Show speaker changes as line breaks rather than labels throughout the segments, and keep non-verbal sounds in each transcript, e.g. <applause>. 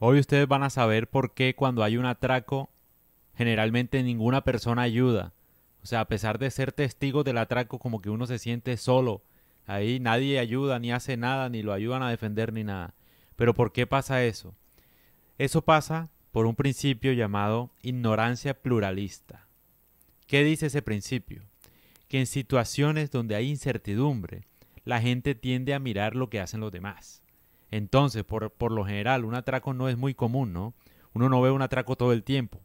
Hoy ustedes van a saber por qué cuando hay un atraco, generalmente ninguna persona ayuda. O sea, a pesar de ser testigos del atraco, como que uno se siente solo. Ahí nadie ayuda, ni hace nada, ni lo ayudan a defender, ni nada. Pero ¿por qué pasa eso? Eso pasa por un principio llamado ignorancia pluralista. ¿Qué dice ese principio? Que en situaciones donde hay incertidumbre, la gente tiende a mirar lo que hacen los demás. Entonces, por, lo general, un atraco no es muy común, ¿no? Uno no ve un atraco todo el tiempo.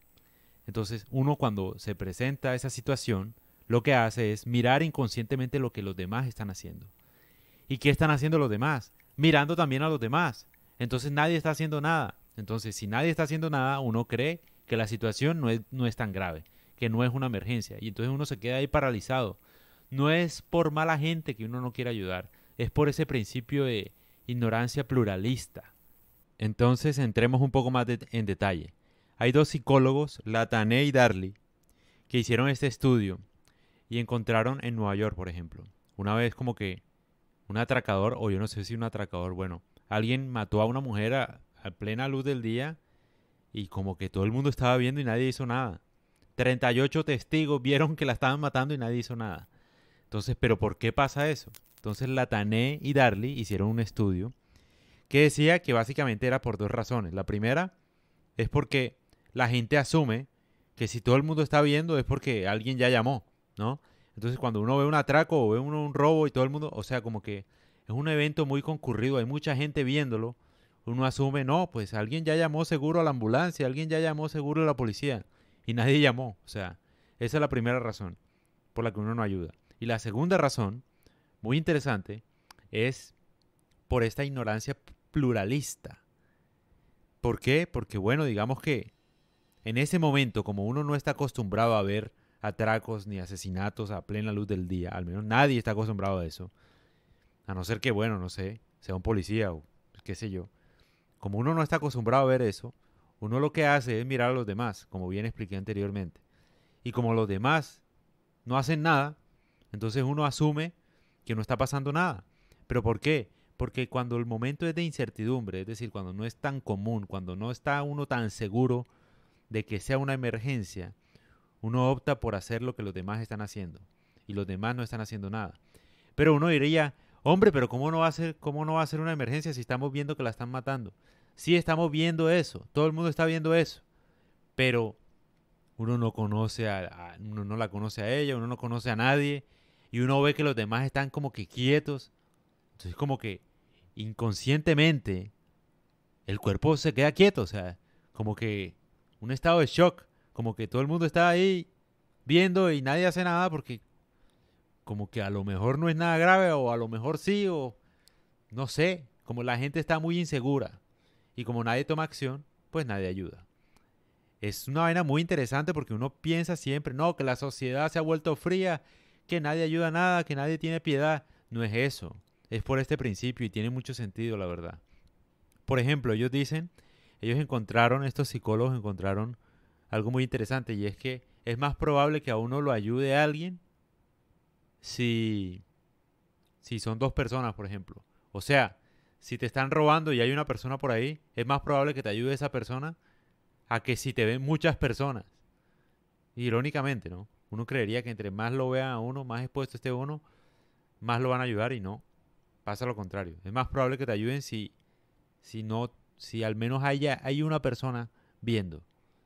Entonces, uno cuando se presenta esa situación, lo que hace es mirar inconscientemente lo que los demás están haciendo. ¿Y qué están haciendo los demás? Mirando también a los demás. Entonces nadie está haciendo nada. Entonces, si nadie está haciendo nada, uno cree que la situación no es, no es tan grave, que no es una emergencia. Y entonces uno se queda ahí paralizado. No es por mala gente que uno no quiere ayudar, es por ese principio de ignorancia pluralista. Entonces entremos un poco más en detalle. Hay dos psicólogos, Latané e y Darley, que hicieron este estudio y encontraron en Nueva York, por ejemplo, una vez como que un atracador, o yo no sé si un atracador, bueno, alguien mató a una mujer a, a plena luz del día y como que todo el mundo estaba viendo y nadie hizo nada. 38 testigos vieron que la estaban matando y nadie hizo nada. Entonces, ¿pero por qué pasa eso? Entonces, Latané y Darley hicieron un estudio que decía que básicamente era por dos razones. La primera es porque la gente asume que si todo el mundo está viendo es porque alguien ya llamó, ¿no? Entonces, cuando uno ve un atraco o ve uno un robo y todo el mundo, o sea, como que es un evento muy concurrido, hay mucha gente viéndolo, uno asume, no, pues alguien ya llamó seguro a la ambulancia, alguien ya llamó seguro a la policía y nadie llamó. O sea, esa es la primera razón por la que uno no ayuda. Y la segunda razón, muy interesante, es por esta ignorancia pluralista. ¿Por qué? Porque bueno, digamos que en ese momento, como uno no está acostumbrado a ver atracos ni asesinatos a plena luz del día, al menos nadie está acostumbrado a eso, a no ser que, bueno, no sé, sea un policía o qué sé yo, como uno no está acostumbrado a ver eso, uno lo que hace es mirar a los demás, como bien expliqué anteriormente. Y como los demás no hacen nada, entonces uno asume que no está pasando nada. ¿Pero por qué? Porque cuando el momento es de incertidumbre, es decir, cuando no es tan común, cuando no está uno tan seguro de que sea una emergencia, uno opta por hacer lo que los demás están haciendo. Y los demás no están haciendo nada. Pero uno diría, hombre, pero ¿cómo no va a ser, cómo no va a ser una emergencia si estamos viendo que la están matando? Sí, estamos viendo eso, todo el mundo está viendo eso. Pero uno no conoce a, uno no la conoce a ella, uno no conoce a nadie y uno ve que los demás están como que quietos. Entonces como que inconscientemente el cuerpo se queda quieto, o sea, como que un estado de shock, como que todo el mundo está ahí viendo y nadie hace nada porque como que a lo mejor no es nada grave o a lo mejor sí o no sé, como la gente está muy insegura y como nadie toma acción, pues nadie ayuda. Es una vaina muy interesante porque uno piensa siempre, no, que la sociedad se ha vuelto fría que nadie ayuda a nada, que nadie tiene piedad. No es eso. Es por este principio y tiene mucho sentido, la verdad. Por ejemplo, ellos dicen, ellos encontraron, estos psicólogos encontraron algo muy interesante y es que es más probable que a uno lo ayude alguien si, si son dos personas, por ejemplo. O sea, si te están robando y hay una persona por ahí, es más probable que te ayude esa persona a que si te ven muchas personas. Irónicamente, ¿no? Uno creería que entre más lo vea uno, más expuesto esté uno, más lo van a ayudar y no. Pasa lo contrario. Es más probable que te ayuden si, si no, si al menos haya, hay una persona viendo.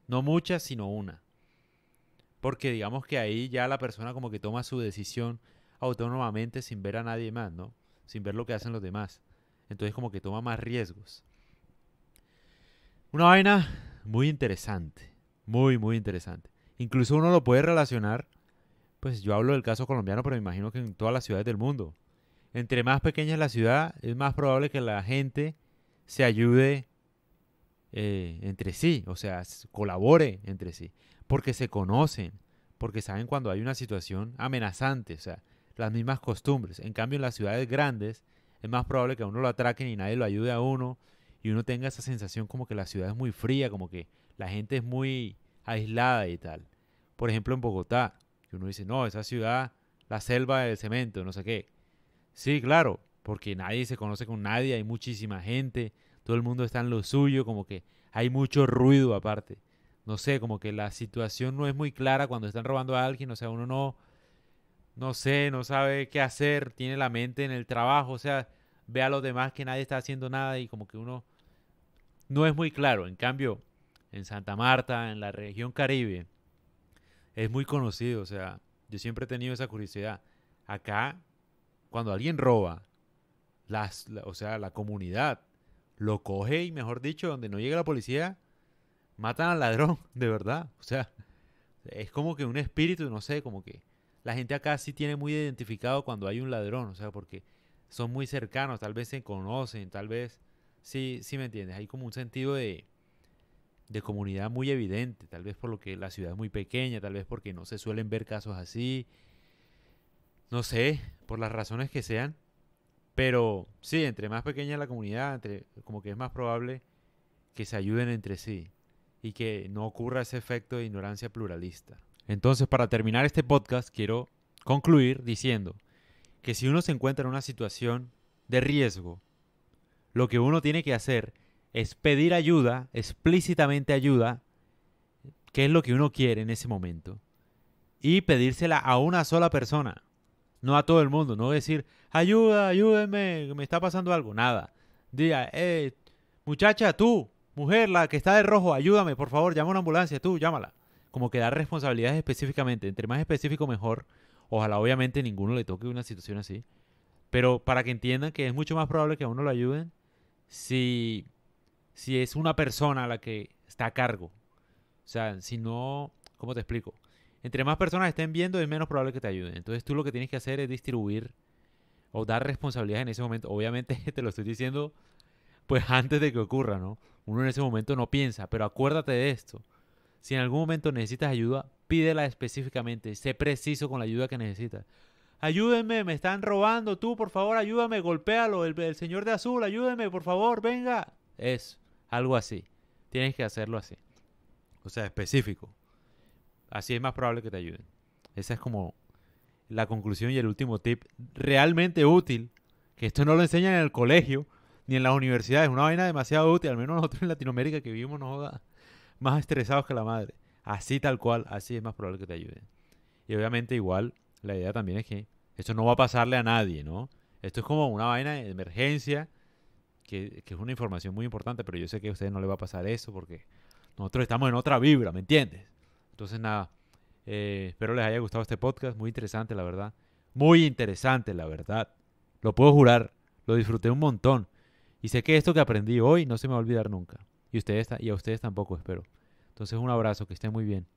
No muchas, sino una. Porque digamos que ahí ya la persona como que toma su decisión autónomamente sin ver a nadie más, ¿no? Sin ver lo que hacen los demás. Entonces como que toma más riesgos. Una vaina muy interesante. Muy, muy interesante. Incluso uno lo puede relacionar, pues yo hablo del caso colombiano, pero me imagino que en todas las ciudades del mundo. Entre más pequeña es la ciudad, es más probable que la gente se ayude eh, entre sí, o sea, colabore entre sí, porque se conocen, porque saben cuando hay una situación amenazante, o sea, las mismas costumbres. En cambio, en las ciudades grandes es más probable que a uno lo atraquen y nadie lo ayude a uno y uno tenga esa sensación como que la ciudad es muy fría, como que la gente es muy aislada y tal. Por ejemplo, en Bogotá, uno dice, no, esa ciudad, la selva del cemento, no sé qué. Sí, claro, porque nadie se conoce con nadie, hay muchísima gente, todo el mundo está en lo suyo, como que hay mucho ruido aparte. No sé, como que la situación no es muy clara cuando están robando a alguien, o sea, uno no, no sé, no sabe qué hacer, tiene la mente en el trabajo, o sea, ve a los demás que nadie está haciendo nada y como que uno no es muy claro. En cambio, en Santa Marta, en la región Caribe, es muy conocido. O sea, yo siempre he tenido esa curiosidad. Acá, cuando alguien roba, las, o sea, la comunidad lo coge y, mejor dicho, donde no llega la policía, matan al ladrón, <laughs> de verdad. O sea, es como que un espíritu, no sé, como que la gente acá sí tiene muy identificado cuando hay un ladrón, o sea, porque son muy cercanos, tal vez se conocen, tal vez, sí, sí me entiendes, hay como un sentido de, de comunidad muy evidente, tal vez por lo que la ciudad es muy pequeña, tal vez porque no se suelen ver casos así, no sé, por las razones que sean, pero sí, entre más pequeña la comunidad, entre, como que es más probable que se ayuden entre sí y que no ocurra ese efecto de ignorancia pluralista. Entonces, para terminar este podcast, quiero concluir diciendo que si uno se encuentra en una situación de riesgo, lo que uno tiene que hacer es es pedir ayuda, explícitamente ayuda, que es lo que uno quiere en ese momento, y pedírsela a una sola persona, no a todo el mundo, no decir, ayuda, ayúdenme, me está pasando algo, nada. Diga, eh, muchacha, tú, mujer, la que está de rojo, ayúdame, por favor, llama a una ambulancia, tú, llámala. Como que da responsabilidades específicamente, entre más específico mejor, ojalá obviamente ninguno le toque una situación así, pero para que entiendan que es mucho más probable que a uno lo ayuden si si es una persona la que está a cargo. O sea, si no, ¿cómo te explico? Entre más personas estén viendo, es menos probable que te ayuden. Entonces tú lo que tienes que hacer es distribuir o dar responsabilidad en ese momento. Obviamente <laughs> te lo estoy diciendo pues antes de que ocurra, ¿no? Uno en ese momento no piensa, pero acuérdate de esto. Si en algún momento necesitas ayuda, pídela específicamente, sé preciso con la ayuda que necesitas. Ayúdenme, me están robando, tú por favor, ayúdame, golpéalo, el, señor de azul, ayúdenme, por favor, venga. Eso. Algo así. Tienes que hacerlo así. O sea, específico. Así es más probable que te ayuden. Esa es como la conclusión y el último tip realmente útil, que esto no lo enseñan en el colegio ni en las universidades, una vaina demasiado útil, al menos nosotros en Latinoamérica que vivimos nos joda, más estresados que la madre. Así tal cual, así es más probable que te ayuden. Y obviamente igual la idea también es que esto no va a pasarle a nadie, ¿no? Esto es como una vaina de emergencia que, es una información muy importante, pero yo sé que a ustedes no le va a pasar eso porque nosotros estamos en otra vibra, ¿me entiendes? Entonces, nada, eh, espero les haya gustado este podcast, muy interesante, la verdad. Muy interesante, la verdad. Lo puedo jurar, lo disfruté un montón. Y sé que esto que aprendí hoy no se me va a olvidar nunca. Y, ustedes, y a ustedes tampoco, espero. Entonces, un abrazo, que estén muy bien.